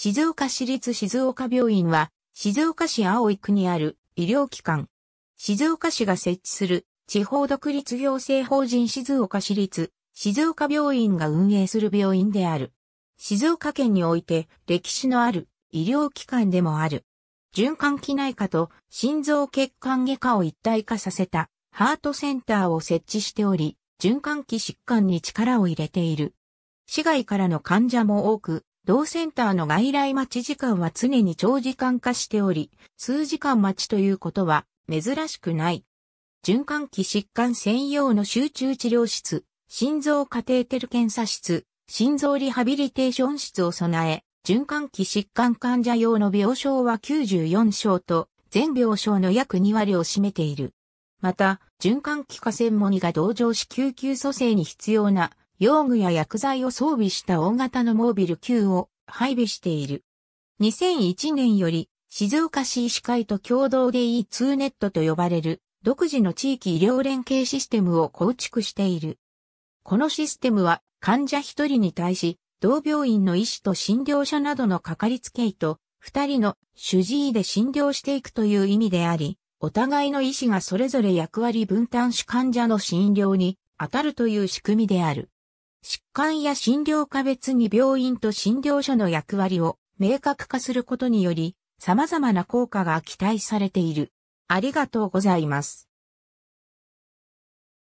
静岡市立静岡病院は、静岡市井区にある医療機関。静岡市が設置する地方独立行政法人静岡市立静岡病院が運営する病院である。静岡県において歴史のある医療機関でもある。循環器内科と心臓血管外科を一体化させたハートセンターを設置しており、循環器疾患に力を入れている。市外からの患者も多く、同センターの外来待ち時間は常に長時間化しており、数時間待ちということは珍しくない。循環器疾患専用の集中治療室、心臓カテーテル検査室、心臓リハビリテーション室を備え、循環器疾患患者用の病床は94床と、全病床の約2割を占めている。また、循環器科専門医が同乗し救急蘇生に必要な用具や薬剤を装備した大型のモービル級を配備している。2001年より静岡市医師会と共同で E2 ネットと呼ばれる独自の地域医療連携システムを構築している。このシステムは患者1人に対し、同病院の医師と診療者などのかかりつけ医と2人の主治医で診療していくという意味であり、お互いの医師がそれぞれ役割分担し患者の診療に当たるという仕組みである。疾患や診療科別に病院と診療所の役割を明確化することにより、様々な効果が期待されている。ありがとうございます。